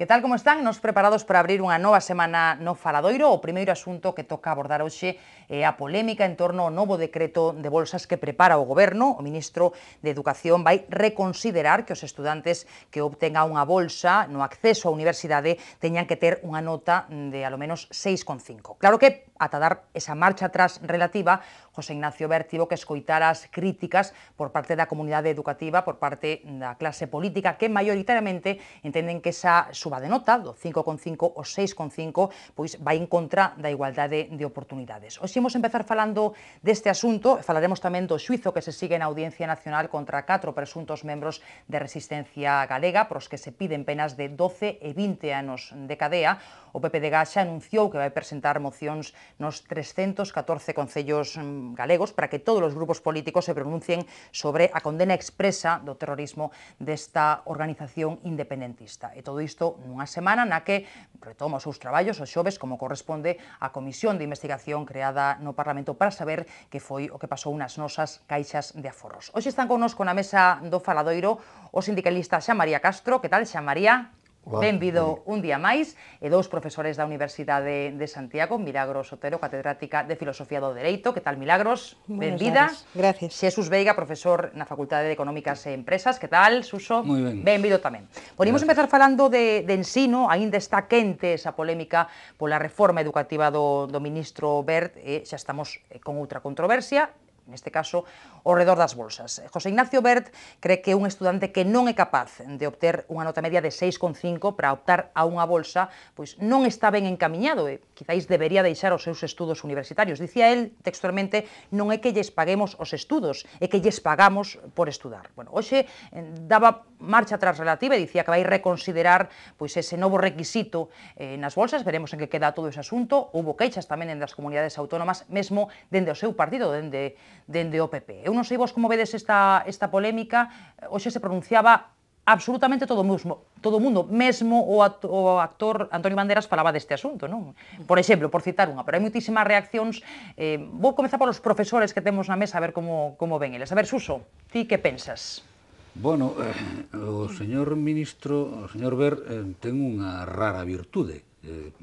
Que tal como están, nos preparados para abrir unha nova semana no Faladoiro. O primeiro asunto que toca abordar hoxe é a polémica en torno ao novo decreto de bolsas que prepara o goberno. O ministro de Educación vai reconsiderar que os estudantes que obtenga unha bolsa no acceso á universidade teñan que ter unha nota de alo menos 6,5. Claro que ata dar esa marcha atrás relativa, José Ignacio Bertivo que escoitar as críticas por parte da comunidade educativa, por parte da clase política, que maioritariamente entenden que esa suba de nota, do 5,5 ou 6,5, pois vai en contra da igualdade de oportunidades. Hoxe imos empezar falando deste asunto, falaremos tamén do xuizo que se sigue na Audiencia Nacional contra catro presuntos membros de Resistencia Galega, pros que se piden penas de 12 e 20 anos de cadea. O PP de Gaxa anunciou que vai presentar mocións nos 314 concellos mm, galegos para que todos os grupos políticos se pronuncien sobre a condena expresa do terrorismo desta organización independentista. E todo isto nunha semana na que retoma os seus traballos os xoves como corresponde á Comisión de Investigación creada no Parlamento para saber que foi o que pasou nas nosas caixas de aforros. Hoxe están connosco na mesa do Faladoiro o sindicalista Xa María Castro. Que tal, Xa María? Wow. Benvido un día máis e dous profesores da Universidade de Santiago, Milagros Otero, catedrática de Filosofía do Dereito. Que tal, Milagros? Buenos Benvida. Días. Gracias. Xesús Veiga, profesor na Facultade de Económicas e Empresas. Que tal, Suso? Muy ben. Benvido tamén. Podemos empezar falando de, de ensino, aínda está quente esa polémica pola reforma educativa do, do ministro Bert, e xa estamos eh, con outra controversia, neste caso ao redor das bolsas. Eh, José Ignacio Bert cree que un estudante que non é capaz de obter unha nota media de 6,5 para optar a unha bolsa, pois non está ben encaminhado e quizáis debería deixar os seus estudos universitarios. Dicía el textualmente, non é que lles paguemos os estudos, é que lles pagamos por estudar. Bueno, hoxe eh, daba marcha atrás relativa e dicía que vai reconsiderar pois ese novo requisito eh, nas bolsas, veremos en que queda todo ese asunto. Houve queixas tamén en das comunidades autónomas, mesmo dende o seu partido, dende, dende o PP. Eu non sei vos como vedes esta, esta polémica, hoxe se pronunciaba absolutamente todo mesmo, todo o mundo, mesmo o, act o actor Antonio Banderas falaba deste asunto, non? Por exemplo, por citar unha, pero hai moitísimas reaccións. Eh, vou comezar polos profesores que temos na mesa a ver como, como ven eles. A ver, Suso, ti que pensas? Bueno, eh, o señor ministro, o señor Ver, eh, ten unha rara virtude. Eh,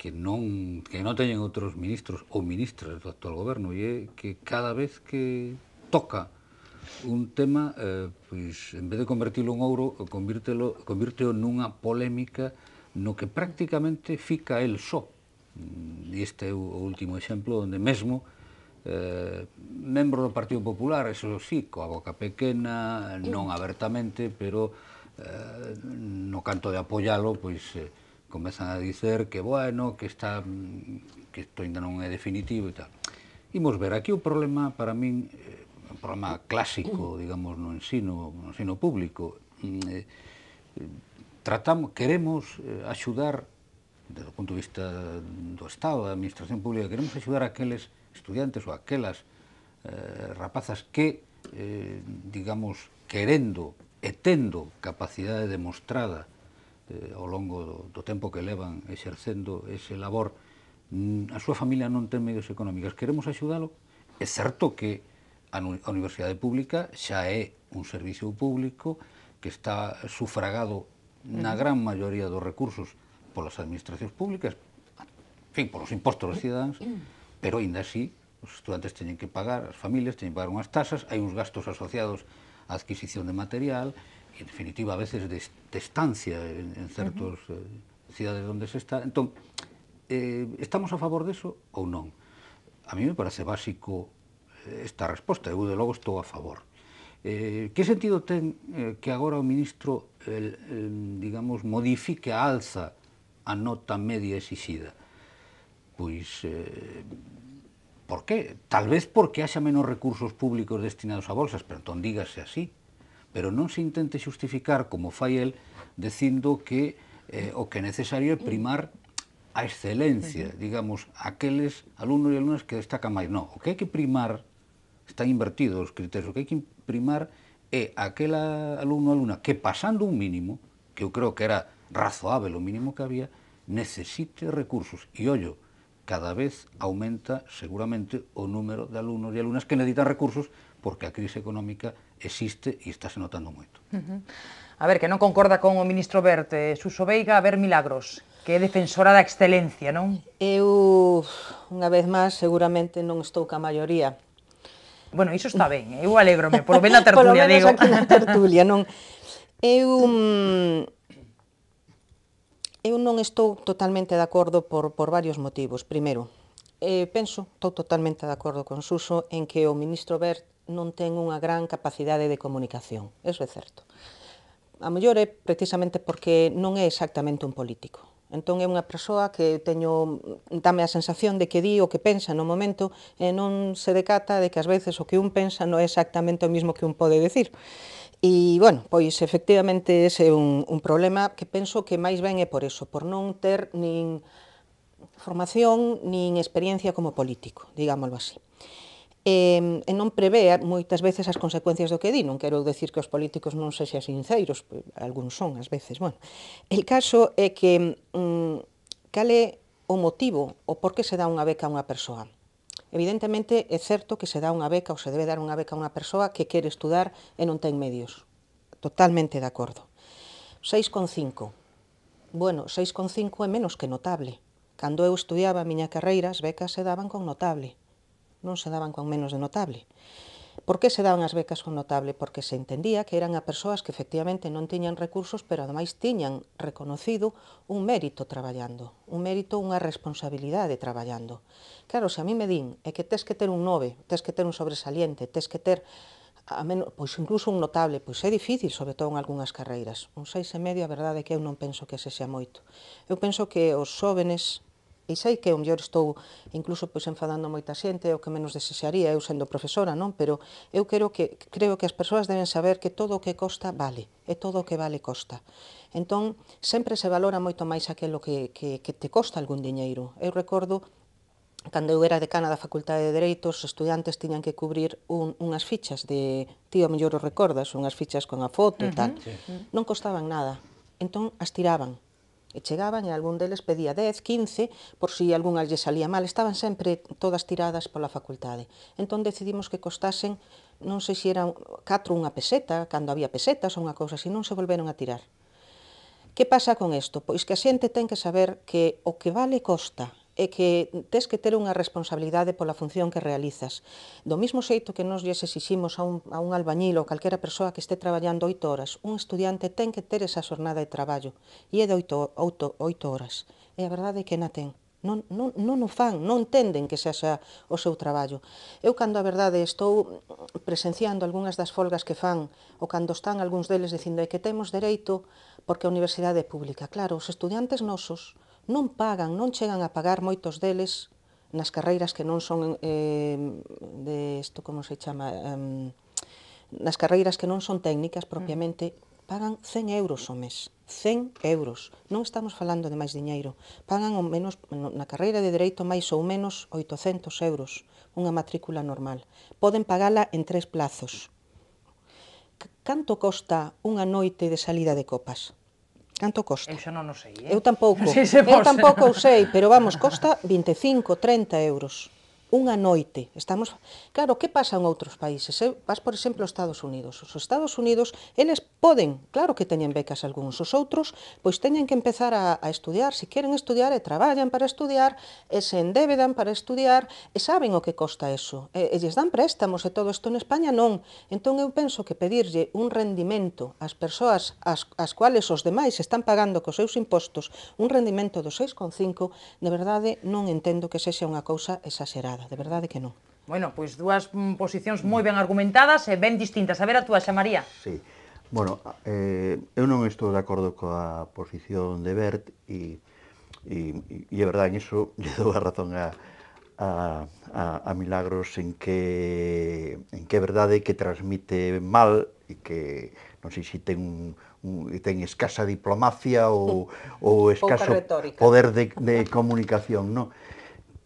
que non que non teñen outros ministros ou ministras do actual goberno e é que cada vez que toca un tema eh, pois en vez de convertilo en ouro, convírtelo nunha polémica no que prácticamente fica el só. Mm, e este é o último exemplo onde mesmo eh, membro do Partido Popular, eso sí, coa boca pequena, non abertamente, pero eh, no canto de apoialo, pois eh, comezan a dicer que bueno, que está que isto ainda non é definitivo e tal. Imos ver, aquí o problema para min un eh, problema clásico, digamos, no ensino, no ensino público. Mm, eh, tratamos, queremos eh, axudar desde o punto de vista do Estado, da Administración Pública, queremos axudar aqueles estudiantes ou aquelas eh, rapazas que, eh, digamos, querendo e tendo capacidade demostrada eh, ao longo do, do tempo que levan exercendo ese labor, mm, a súa familia non ten medios económicos. Queremos axudalo. É certo que a, a Universidade Pública xa é un servicio público que está sufragado na gran maioría dos recursos polas administracións públicas, en fin, polos impostos dos cidadáns, pero ainda así os estudantes teñen que pagar, as familias teñen que pagar unhas tasas, hai uns gastos asociados á adquisición de material, en definitiva, a veces de, de estancia en, en certos uh -huh. eh, cidades onde se está. Entón, eh, estamos a favor deso ou non? A mí me parece básico eh, esta resposta, eu de logo estou a favor. Eh, que sentido ten eh, que agora o ministro, el, el, digamos, modifique a alza a nota media exixida? Pois, eh, por que? Tal vez porque haxa menos recursos públicos destinados a bolsas, pero entón dígase así, pero non se intente xustificar como fai el dicindo que eh, o que é necesario é primar a excelencia, digamos, aqueles alumnos e alumnas que destacan máis. Non, o que hai que primar, están invertidos os criterios, o que hai que primar é aquela alumno ou alumna que pasando un mínimo, que eu creo que era razoável o mínimo que había, necesite recursos. E ollo, cada vez aumenta seguramente o número de alumnos e alumnas que necesitan recursos porque a crise económica existe e estáse notando moito. Uh -huh. A ver, que non concorda con o ministro Bert, eh, Suso Veiga, a ver Milagros, que é defensora da excelencia, non? Eu, unha vez máis, seguramente non estou ca maioría. Bueno, iso está ben, eh? eu alegrome, por ben da tertulia, digo. Por menos aquí na tertulia, non? Eu... Mm, eu non estou totalmente de acordo por, por varios motivos. Primeiro, eh, penso, estou totalmente de acordo con Suso, en que o ministro Bert non ten unha gran capacidade de comunicación, eso é certo. A mellor é precisamente porque non é exactamente un político. Entón é unha persoa que teño dame a sensación de que di o que pensa no momento e non se decata de que ás veces o que un pensa non é exactamente o mismo que un pode decir. E, bueno, pois efectivamente ese é un, un problema que penso que máis ben é por eso, por non ter nin formación nin experiencia como político, digámoslo así e, e non prevé moitas veces as consecuencias do que di, non quero decir que os políticos non sexan sinceros, algúns son ás veces, bueno. El caso é que mm, cal é o motivo o por que se dá unha beca a unha persoa. Evidentemente é certo que se dá unha beca ou se debe dar unha beca a unha persoa que quere estudar e non ten medios. Totalmente de acordo. 6,5. Bueno, 6,5 é menos que notable. Cando eu estudiaba a miña carreira, as becas se daban con notable non se daban con menos de notable. Por que se daban as becas con notable? Porque se entendía que eran a persoas que efectivamente non tiñan recursos, pero ademais tiñan reconocido un mérito traballando, un mérito, unha responsabilidade traballando. Claro, se a mí me din é que tes que ter un 9, tes que ter un sobresaliente, tes que ter a menos, pois incluso un notable, pois é difícil, sobre todo en algunhas carreiras. Un seis e medio, a verdade é que eu non penso que ese sea moito. Eu penso que os xóvenes E sei que o mellor estou incluso pois enfadando moita xente, o que menos desexaría eu sendo profesora, non, pero eu quero que creo que as persoas deben saber que todo o que costa vale, e todo o que vale costa. Entón, sempre se valora moito máis aquilo que, que, que te costa algún diñeiro. Eu recordo cando eu era decana da Facultade de Dereitos, os estudantes tiñan que cubrir un, unhas fichas de, tío, mellor o recordas, unhas fichas con a foto uh -huh. e tal. Sí. Non costaban nada, entón as tiraban E chegaban e algún deles pedía 10, 15, por si algunha lle salía mal. Estaban sempre todas tiradas pola facultade. Entón decidimos que costasen, non sei se eran 4 unha peseta, cando había pesetas ou unha cousa así, non se volveron a tirar. Que pasa con isto? Pois que a xente ten que saber que o que vale costa, é que tes que ter unha responsabilidade pola función que realizas. Do mismo xeito que nos lles exiximos a un, a un albañil ou calquera persoa que este traballando oito horas, un estudiante ten que ter esa xornada de traballo, e é de oito, oito, oito horas. E a verdade é que na ten. Non, non, non o fan, non entenden que sexa o seu traballo. Eu, cando a verdade estou presenciando algunhas das folgas que fan, ou cando están algúns deles dicindo que temos dereito porque a universidade é pública. Claro, os estudiantes nosos, non pagan, non chegan a pagar moitos deles nas carreiras que non son eh, de isto como se chama eh, nas carreiras que non son técnicas propiamente mm. pagan 100 euros o mes 100 euros non estamos falando de máis diñeiro pagan o menos na carreira de dereito máis ou menos 800 euros unha matrícula normal poden pagala en tres plazos canto costa unha noite de salida de copas Canto costa? Eu xa non o sei, eh? Eu tampouco. Non sei se eu tampouco o sei, pero vamos, costa 25, 30 euros unha noite. Estamos, claro, que pasa en outros países? Eh? Vas, por exemplo, aos Estados Unidos. Os Estados Unidos, eles poden, claro que teñen becas algúns, os outros, pois teñen que empezar a, a estudiar, se queren estudiar, e traballan para estudiar, e se endevedan para estudiar, e saben o que costa eso. E, e lles dan préstamos e todo isto en España non. Entón eu penso que pedirlle un rendimento ás persoas as, as cuales os demais están pagando cos seus impostos un rendimento do 6,5, de verdade non entendo que sexa unha cousa exagerada nada, de verdade que non. Bueno, pois dúas mm, posicións moi ben argumentadas e ben distintas. A ver a túa xa, María. Sí. Bueno, eh, eu non estou de acordo coa posición de Bert e, e, e é verdade, en iso lle dou a razón a, a, a, a Milagros en que, en que é verdade que transmite mal e que non sei se ten un, un ten escasa diplomacia ou, ou escaso poder de, de comunicación, non?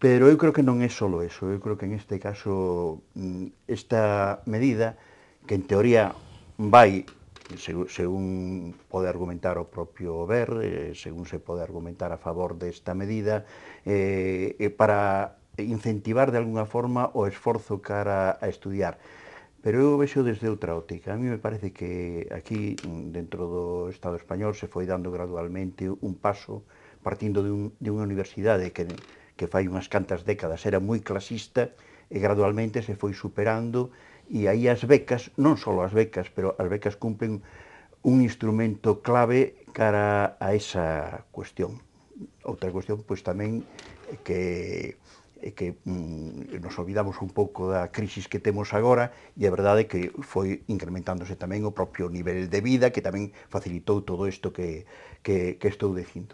Pero eu creo que non é só eso, eu creo que en este caso mm, esta medida, que en teoría vai, según pode argumentar o propio Ver, eh, según se pode argumentar a favor desta medida, eh, eh, para incentivar de alguna forma o esforzo cara a estudiar. Pero eu vexo desde outra óptica. A mí me parece que aquí, mm, dentro do Estado español, se foi dando gradualmente un paso partindo de, un, de unha universidade que que fai unhas cantas décadas era moi clasista e gradualmente se foi superando e aí as becas, non só as becas, pero as becas cumplen un instrumento clave cara a esa cuestión. Outra cuestión, pois tamén que que mm, nos olvidamos un pouco da crisis que temos agora e a verdade é que foi incrementándose tamén o propio nivel de vida que tamén facilitou todo isto que, que, que estou dicindo.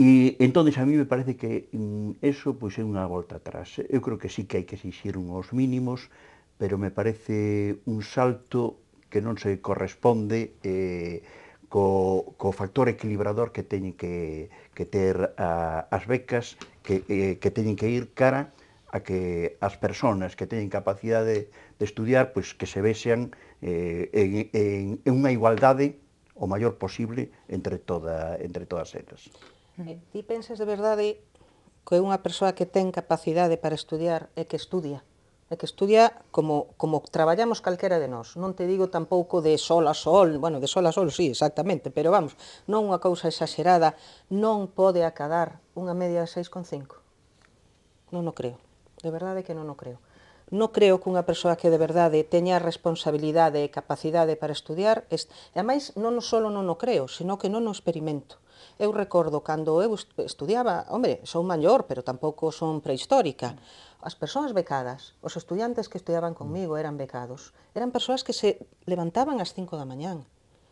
E entón, a mí me parece que mm, eso pois é unha volta atrás. Eu creo que sí que hai que exixir unhos mínimos, pero me parece un salto que non se corresponde eh, co, co factor equilibrador que teñen que, que ter a, as becas, que, eh, que teñen que ir cara a que as persoas que teñen capacidade de, de estudiar pois que se vexan eh, en, en, en unha igualdade o maior posible entre, toda, entre todas elas. Eh, ti pensas de verdade que é unha persoa que ten capacidade para estudiar e que estudia, É que estudia como, como traballamos calquera de nós. Non te digo tampouco de sol a sol, bueno, de sol a sol, sí, exactamente, pero vamos, non unha cousa exaxerada, non pode acadar unha media de 6,5. Non o creo, de verdade que non o creo. Non creo que unha persoa que de verdade teña responsabilidade e capacidade para estudiar, est... e máis non só non o creo, senón que non o experimento. Eu recordo cando eu estudiaba, hombre, son maior, pero tampouco son prehistórica. As persoas becadas, os estudiantes que estudiaban conmigo eran becados, eran persoas que se levantaban ás 5 da mañán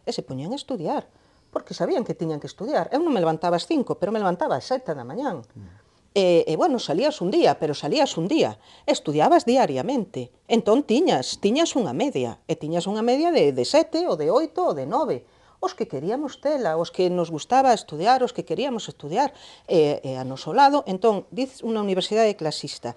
e se poñían a estudiar, porque sabían que tiñan que estudiar. Eu non me levantaba ás 5, pero me levantaba ás 7 da mañán. E, e bueno, salías un día, pero salías un día, estudiabas diariamente. Entón tiñas, tiñas unha media, e tiñas unha media de, de sete, ou de oito, ou de nove os que queríamos tela, os que nos gustaba estudiar, os que queríamos estudiar e, eh, e eh, a noso lado. Entón, diz unha universidade clasista.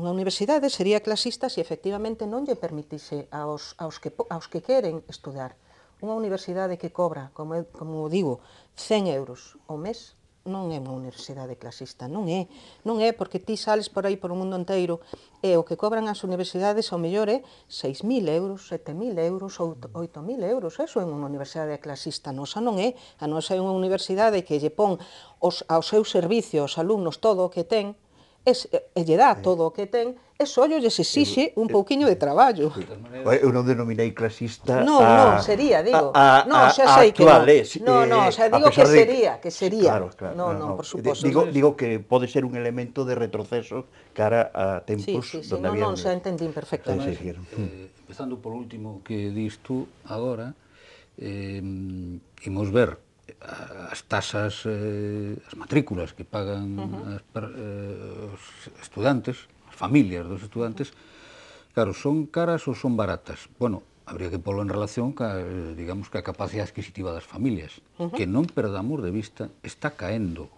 Unha universidade sería clasista se efectivamente non lle permitise aos, aos, que, aos que queren estudar. Unha universidade que cobra, como, como digo, 100 euros ao mes non é unha universidade clasista, non é. Non é porque ti sales por aí por o mundo inteiro e o que cobran as universidades ao mellor é 6.000 euros, 7.000 euros ou 8.000 euros. Eso é unha universidade clasista. nosa non é. A nosa é unha universidade que lle pon os, ao seu servicio aos alumnos todo o que ten, es, e lle dá todo o que ten, eso ollo lles exixe eh, un eh, pouquiño de traballo. Eh, eu non denominei clasista No, a, non, sería, digo. A, a, no, xa sei que non. Eh, no, no, xa digo que sería, que sería. Claro, claro, no, no, no, por suposto. Digo, digo que pode ser un elemento de retroceso cara a tempos sí, sí, sí, donde no, había... non, xa entendín perfectamente. Sí, sí, eh, empezando por último que dis tú agora, eh, imos ver as tasas, eh, as matrículas que pagan uh -huh. as, eh, os estudantes, familias dos estudantes, claro, son caras ou son baratas? Bueno, habría que polo en relación ca, eh, digamos, que a capacidade adquisitiva das familias, uh -huh. que non perdamos de vista, está caendo,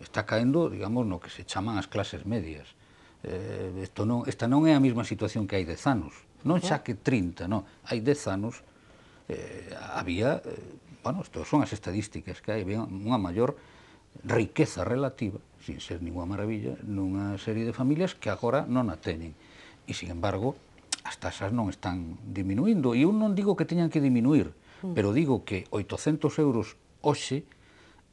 está caendo, digamos, no que se chaman as clases medias. Eh, esto non, esta non é a mesma situación que hai dez anos, non xa que 30, non, hai dez anos eh, había, eh, bueno, isto son as estadísticas que hai, unha maior riqueza relativa sin ser ninguna maravilla, nunha serie de familias que agora non a teñen. E, sin embargo, as tasas non están diminuindo. E eu non digo que teñan que diminuir, mm. pero digo que 800 euros hoxe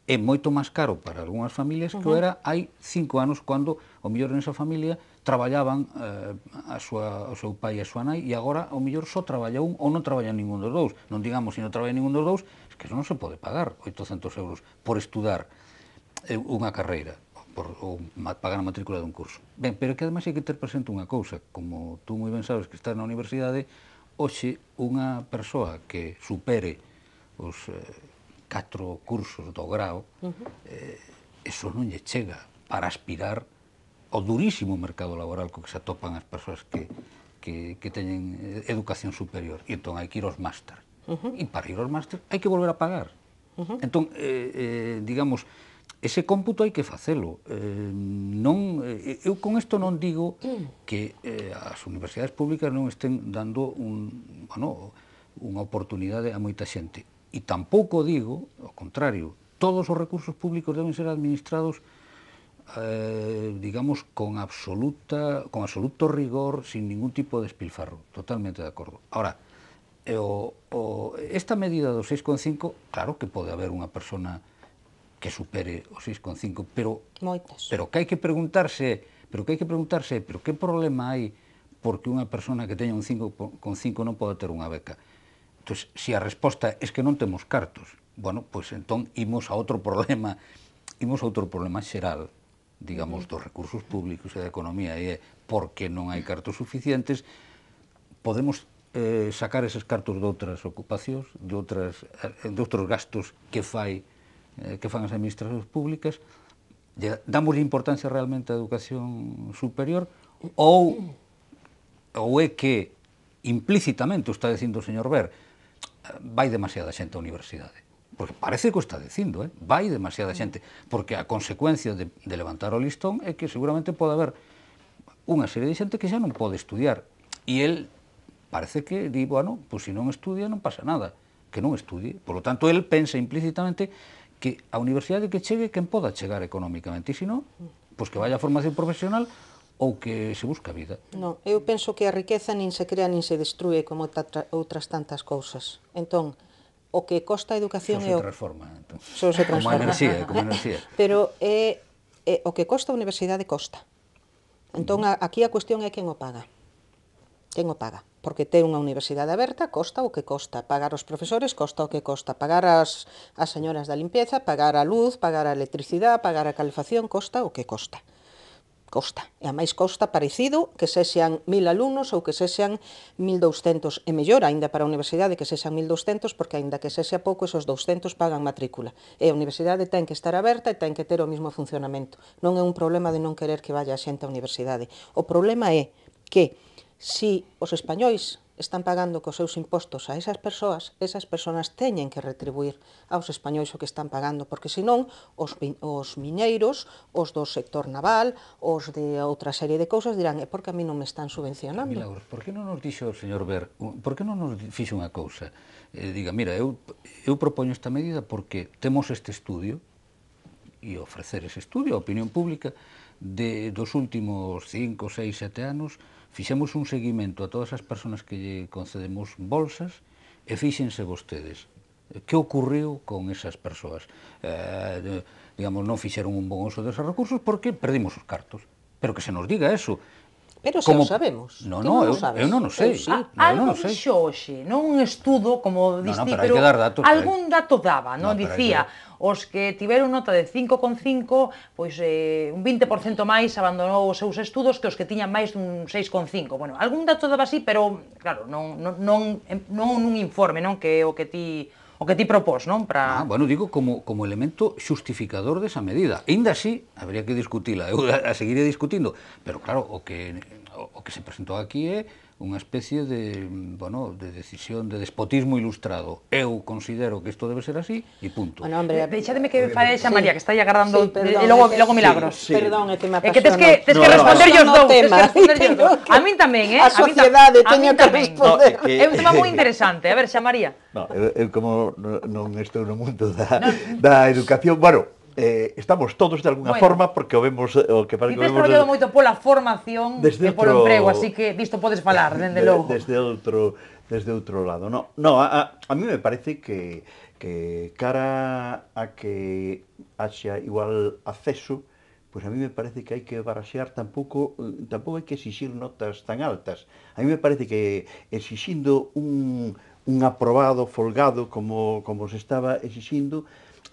é moito máis caro para algunhas familias uh -huh. que o era hai cinco anos cando, o mellor nesa familia, traballaban eh, a súa, o seu pai e a súa nai e agora o mellor só traballa un ou non traballa ningún dos dous. Non digamos se non traballa ningún dos dous, es que non se pode pagar 800 euros por estudar eh, unha carreira por, ou pagar a matrícula dun curso. Ben, pero que ademais hai que ter presente unha cousa, como tú moi ben sabes que estás na universidade, hoxe unha persoa que supere os eh, catro cursos do grau, uh -huh. eh, eso non lle chega para aspirar ao durísimo mercado laboral co que se atopan as persoas que, que, que teñen eh, educación superior. E entón hai que ir aos máster. Uh -huh. E para ir aos máster hai que volver a pagar. Uh -huh. Entón, eh, eh, digamos, ese cómputo hai que facelo. Eh, non, eh, eu con isto non digo mm. que eh, as universidades públicas non estén dando un, bueno, unha oportunidade a moita xente. E tampouco digo, ao contrario, todos os recursos públicos deben ser administrados eh, digamos, con, absoluta, con absoluto rigor, sin ningún tipo de espilfarro. Totalmente de acordo. Ahora, eh, o, o, esta medida do 6,5, claro que pode haber unha persona que supere o 6,5, pero Moitas. pero que hai que preguntarse, pero que hai que preguntarse, pero que problema hai porque unha persona que teña un 5,5 non pode ter unha beca. Entón, se a resposta é es que non temos cartos, bueno, pois pues, entón imos a outro problema, imos a outro problema xeral, digamos, dos recursos públicos e da economía, e é porque non hai cartos suficientes, podemos eh, sacar eses cartos de outras ocupacións, de, outras, eh, de outros gastos que fai eh, que fan as administracións públicas, damos importancia realmente á educación superior ou ou é que implícitamente o está dicindo o señor Ver vai demasiada xente á universidade porque parece que o está dicindo eh? vai demasiada xente porque a consecuencia de, de levantar o listón é que seguramente pode haber unha serie de xente que xa non pode estudiar e el parece que di, bueno, pois pues, se non estudia non pasa nada que non estudie, por lo tanto el pensa implícitamente que a universidade que chegue quen poda chegar económicamente, e se non, pois que vaya a formación profesional ou que se busca vida. Non, eu penso que a riqueza nin se crea nin se destrue como outras tantas cousas. Entón, o que costa a educación é o... transforma, entón. Só se transforma. Como enerxía, como enerxía. Pero é, é o que costa a universidade costa. Entón, uh -huh. aquí a cuestión é quen o paga. Quen o paga porque ter unha universidade aberta costa o que costa, pagar os profesores costa o que costa, pagar as, as señoras da limpeza, pagar a luz, pagar a electricidade, pagar a calefacción, costa o que costa. Costa. E a máis costa parecido que se sean mil alumnos ou que se sean 1.200. E mellor, aínda para a universidade, que se sean 1.200, porque aínda que se sea pouco, esos 200 pagan matrícula. E a universidade ten que estar aberta e ten que ter o mismo funcionamento. Non é un problema de non querer que vaya a xente á universidade. O problema é que si os españois están pagando cos seus impostos a esas persoas, esas persoas teñen que retribuir aos españois o que están pagando, porque senón os, os miñeiros, os do sector naval, os de outra serie de cousas dirán, é por que a mí non me están subvencionando? Milagro, por que non nos dixo o señor Ver, por que non nos fixo unha cousa? Eh, diga, mira, eu, eu propoño esta medida porque temos este estudio, e ofrecer ese estudio á opinión pública de, dos últimos 5, 6, 7 anos, Fixemos un seguimento a todas as persoas que lle concedemos bolsas e fíxense vostedes eh, que ocurriu con esas persoas. Eh, digamos, non fixeron un bon uso deses recursos porque perdimos os cartos. Pero que se nos diga eso, Pero xa como... o sabemos. No, no, non eu, sabes? eu non o sei. sí. ah, no, algo non o sei. Dixo hoxe, non un estudo como dixi, no, no, pero, pero dar datos, algún eh. dato daba, non no, dicía que... os que tiveron nota de 5,5, pois eh, un 20% máis abandonou os seus estudos que os que tiñan máis dun 6,5. Bueno, algún dato daba así, pero claro, non non non non un informe, non que o que ti o que ti propós, non? Para... Ah, bueno, digo como, como elemento xustificador desa medida. Ainda así, habría que discutila, eu a, a seguiré discutindo, pero claro, o que, o, o que se presentou aquí é unha especie de, bueno, de decisión de despotismo ilustrado. Eu considero que isto debe ser así e punto. Bueno, hombre, eh, deixademe que eh, fale xa sí. María, que está aí agardando sí, perdón, e logo, logo milagros. Sí, sí. Perdón, é que me apasiona. É que tes que, tes que responder no, os dous. Tema. Que a min tamén, eh? A sociedade teña teño que responder. É un tema moi interesante. A ver, xa María. No, eu, eh, eu como non estou no mundo da, no. da educación, bueno, eh, estamos todos de alguna bueno, forma porque o vemos eh, o que parece que vemos desde, moito pola formación desde e polo emprego, así que disto podes falar dende de, logo. Desde outro desde outro lado. No, no, a, a, a mí me parece que que cara a que haxa igual acceso, pois pues a mí me parece que hai que baraxear tampouco tampouco hai que exixir notas tan altas. A mí me parece que exixindo un un aprobado folgado como como se estaba exixindo,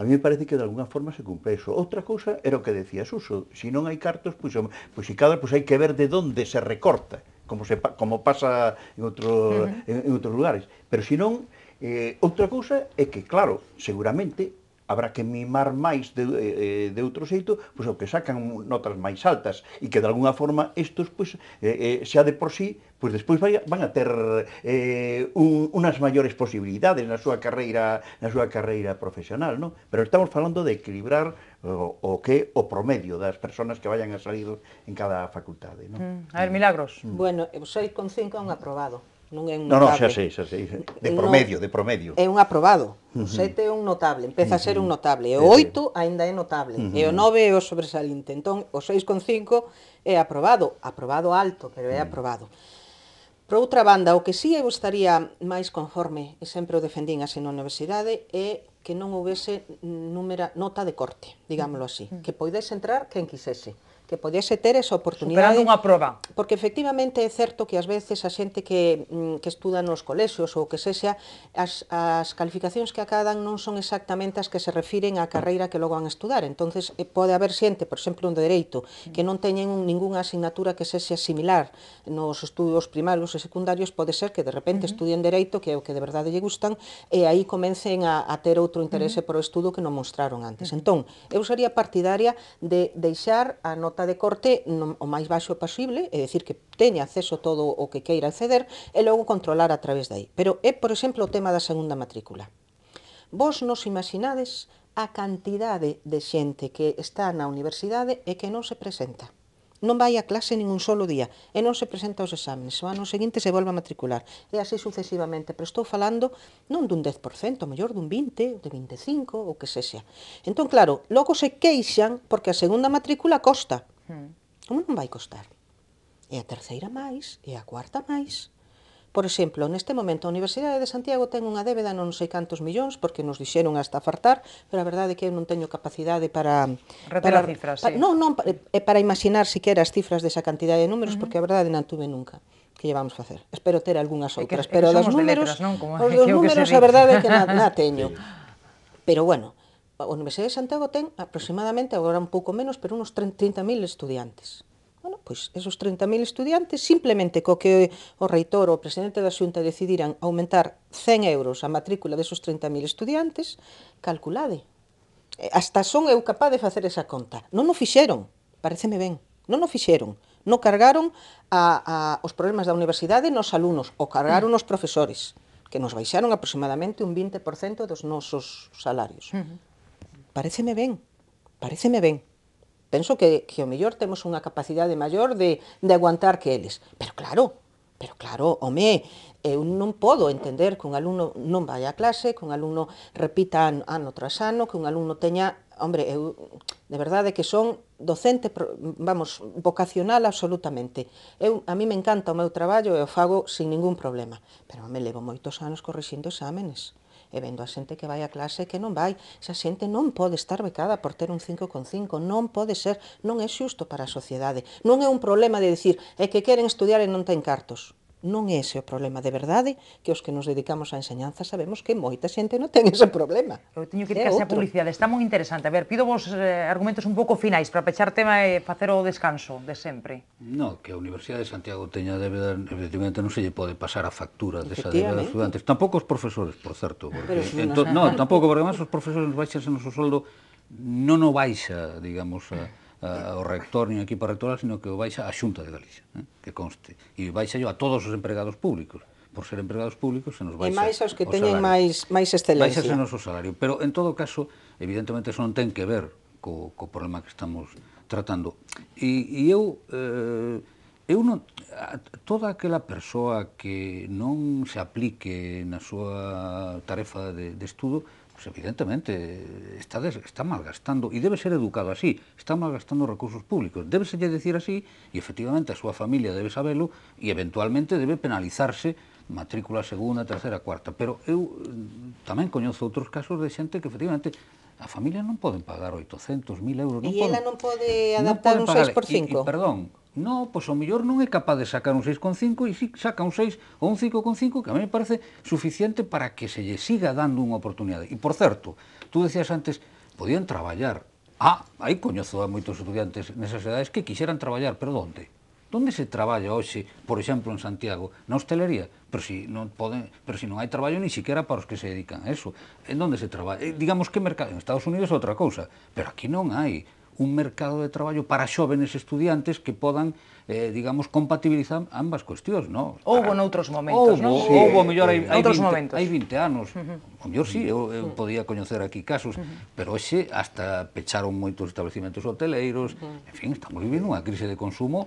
A mí me parece que de alguna forma se cumpre eso. Outra cousa era o que decía Suso, se si non hai cartos, pois, pois si cada, pois hai que ver de onde se recorta, como se como pasa en outro uh -huh. en, en outros lugares, pero se si non eh outra cousa é que claro, seguramente habrá que mimar máis de, eh, de outro xeito, pois o que sacan notas máis altas e que de alguna forma estos pois eh, eh, xa de por sí pois despois vai, van a ter eh, un, unas maiores posibilidades na súa carreira na súa carreira profesional, non? Pero estamos falando de equilibrar o, o que o promedio das persoas que vayan a salir en cada facultade, non? Mm. A ver, Milagros. Mm. Bueno, 6,5 é un aprobado. Non é un notable. Non, non, xa sei, xa sei. De promedio, no, de promedio. É un aprobado. O 7 é un notable, empeza a ser un notable. O 8 aínda é notable. E o 9 é o sobresaliente. Entón, o 6,5 é aprobado. Aprobado alto, pero é mm. aprobado. Mm. Por outra banda, o que si eu estaría máis conforme, e sempre o defendín así na universidade, é que non houvese númera, nota de corte, digámoslo así, mm. que poidese entrar quen quisese que podese ter esa oportunidade. Superando unha prova. Porque efectivamente é certo que ás veces a xente que, mm, que estuda nos colexios ou que sexa, as, as calificacións que acadan non son exactamente as que se refiren á carreira que logo van a estudar. entonces eh, pode haber xente, por exemplo, un dereito, que non teñen un, ningunha asignatura que sexa similar nos estudos primarios e secundarios, pode ser que de repente uh -huh. estudien dereito, que é o que de verdade lle gustan, e aí comencen a, a ter outro outro interese uh -huh. por o estudo que non mostraron antes. Uh -huh. Entón, eu sería partidaria de deixar a nota de corte no, o máis baixo posible, é dicir, que teña acceso todo o que queira acceder, e logo controlar a través dai. Pero é, por exemplo, o tema da segunda matrícula. Vos nos imaginades a cantidade de xente que está na universidade e que non se presenta non vai a clase nin un solo día e non se presenta aos exámenes. O ano seguinte se volve a matricular e así sucesivamente. Pero estou falando non dun 10%, mellor dun 20, de 25 ou que sexa. Entón, claro, logo se queixan porque a segunda matrícula costa. Hmm. Como non vai costar? E a terceira máis, e a cuarta máis. Por exemplo, neste momento a Universidade de Santiago ten unha débeda non sei cantos millóns porque nos dixeron hasta fartar, pero a verdade é que eu non teño capacidade para reter para, cifras, para, sí. non, non, eh, para, para imaginar siquera as cifras desa cantidade de números uh -huh. porque a verdade non tuve nunca que lle vamos facer. Espero ter algunhas outras, que, pero dos números, letras, non? Como os dos números a verdade é que na, na teño. Pero bueno, a Universidade de Santiago ten aproximadamente, agora un pouco menos, pero unos 30.000 estudiantes. Bueno, pois esos 30.000 estudiantes simplemente co que o reitor ou o presidente da xunta decidiran aumentar 100 euros a matrícula desos 30.000 estudiantes, calculade. Hasta son eu capaz de facer esa conta. Non o fixeron, pareceme ben, non o fixeron. Non cargaron a, a, os problemas da universidade nos alumnos, o cargaron os profesores, que nos baixaron aproximadamente un 20% dos nosos salarios. Pareceme ben, pareceme ben penso que, que o mellor temos unha capacidade maior de, de aguantar que eles. Pero claro, pero claro, home, eu non podo entender que un alumno non vai á clase, que un alumno repita ano, ano tras ano, que un alumno teña, hombre, eu de verdade que son docente, vamos, vocacional absolutamente. Eu, a mí me encanta o meu traballo e o fago sin ningún problema, pero me levo moitos anos corrixindo exámenes e vendo a xente que vai a clase que non vai. Esa xente non pode estar becada por ter un 5,5, non pode ser, non é xusto para a sociedade. Non é un problema de decir, é que queren estudiar e non ten cartos. Non é ese o problema de verdade que os que nos dedicamos á enseñanza sabemos que moita xente non ten ese problema. Eu teño que ir case a publicidade, está moi interesante. A ver, pido vos eh, argumentos un pouco finais para pechar tema e facer o descanso de sempre. No, que a Universidade de Santiago teña débeda, evidentemente non se lle pode pasar a factura desa débeda de estudantes. Tampouco os profesores, por certo. Porque, Pero entón, no, tampouco, porque además os profesores baixanse no seu soldo non o baixa, digamos, a, ao eh, rector nin equipo rectoral, sino que o baixa a Xunta de Galicia, eh? que conste. E baixa yo a todos os empregados públicos por ser empregados públicos se nos baixa E máis aos que teñen máis máis excelencia. Baixa o salario, pero en todo caso, evidentemente eso non ten que ver co, co problema que estamos tratando. E, e eu eh, eu non toda aquela persoa que non se aplique na súa tarefa de, de estudo, pues evidentemente está, des, está malgastando, e debe ser educado así, está malgastando recursos públicos. Debe lle decir así, e efectivamente a súa familia debe sabelo, e eventualmente debe penalizarse matrícula segunda, terceira, cuarta. Pero eu eh, tamén coñezo outros casos de xente que efectivamente A familia non poden pagar 800, 1000 euros. Non e ela non pode adaptar non un 6 por 5 E, e, perdón, no, pois pues, o mellor non é capaz de sacar un 6,5 e si saca un 6 ou un 5,5 que a mí me parece suficiente para que se lle siga dando unha oportunidade. E por certo, tú decías antes, podían traballar. Ah, aí coñezo a moitos estudiantes nesas edades que quixeran traballar, pero onde? Donde se traballa hoxe, por exemplo, en Santiago? Na hostelería? Pero si non, poden, pero si non hai traballo ni siquiera para os que se dedican a eso. En donde se traballa? Eh, digamos que mercado... En Estados Unidos é outra cousa, pero aquí non hai un mercado de traballo para xóvenes estudiantes que podan, eh, digamos, compatibilizar ambas cuestións, non? Houbo noutros momentos, non? Houbo, sí, houbo, mellor, hai, hai, 20, hai 20 anos. Uh -huh. O mellor sí, eu, eu podía coñecer aquí casos, uh -huh. pero hoxe hasta pecharon moitos establecimentos hoteleiros, uh -huh. en fin, estamos vivindo unha crise de consumo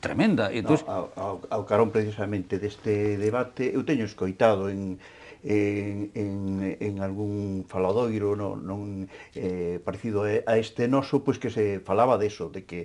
tremenda. E entonces... no, ao, ao, ao carón precisamente deste debate, eu teño escoitado en, en, en, en algún faladoiro non, non eh, parecido a este noso, pois que se falaba deso, de que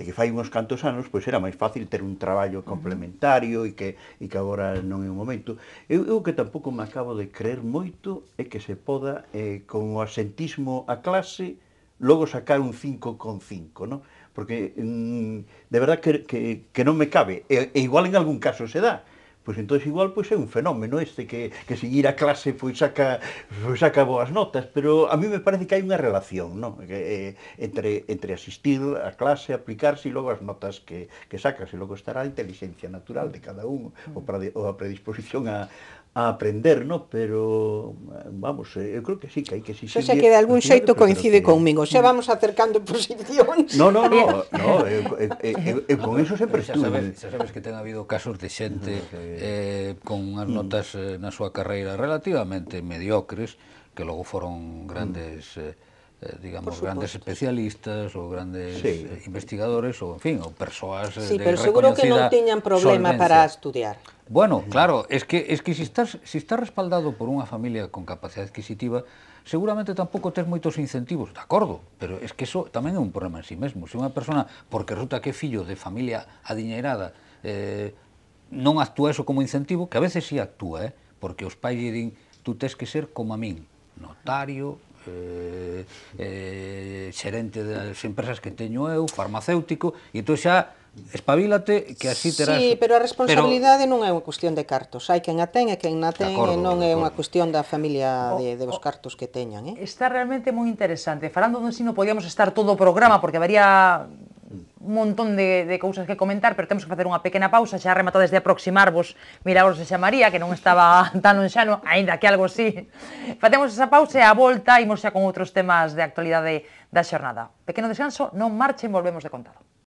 de que fai uns cantos anos pois era máis fácil ter un traballo complementario e que e que agora non é o momento. Eu, eu que tampouco me acabo de creer moito é que se poda eh, con o asentismo a clase logo sacar un 5 con 5, non? porque mm, de verdad que, que, que non me cabe. E, e igual en algún caso se dá, pois entón igual pois é un fenómeno este que, que seguir a clase pois saca, pois saca boas notas, pero a mí me parece que hai unha relación, non? Que, eh, entre, entre asistir a clase, aplicarse e logo as notas que, que sacas e logo estará a inteligencia natural de cada un ou, mm. para, ou a predisposición a, a aprender, no? pero vamos, eh, eu creo que sí que hai que exigir. Xa que de algún xeito coincide conmigo, xa vamos acercando posicións. No, no, no, no eu, eu, eu, eu con eso sempre estuve. Xa sabes, xa sabes que ten habido casos de xente eh, con unhas mm. notas eh, na súa carreira relativamente mediocres que logo foron grandes eh, eh, digamos, grandes especialistas ou grandes sí. eh, investigadores ou, en fin, ou persoas eh, sí, de pero seguro que non tiñan problema solvencia. para estudiar. Bueno, claro, es que, es que si estás, si estás respaldado por unha familia con capacidade adquisitiva, seguramente tampouco tens moitos incentivos, de acordo, pero es que eso tamén é un problema en sí mesmo. Se unha persona, porque resulta que é fillo de familia adiñerada, eh, non actúa eso como incentivo, que a veces sí actúa, eh, porque os pais dirin, tú tes que ser como a min, notario, eh, eh, xerente das empresas que teño eu, farmacéutico, e entón xa espabilate que así terás... Sí, pero a responsabilidade pero... non é unha cuestión de cartos. Hai quen a ten e quen na ten acordo, e non é unha cuestión da familia de, de os cartos que teñan. Eh? Está realmente moi interesante. Falando dun ensino, podíamos estar todo o programa, porque habería un montón de, de cousas que comentar, pero temos que facer unha pequena pausa, xa rematades de aproximarvos Milagros de Xamaría, que non estaba tan lonxano, aínda que algo sí. Facemos esa pausa e a volta imos xa con outros temas de actualidade da xornada. Pequeno descanso, non marchen, volvemos de contado.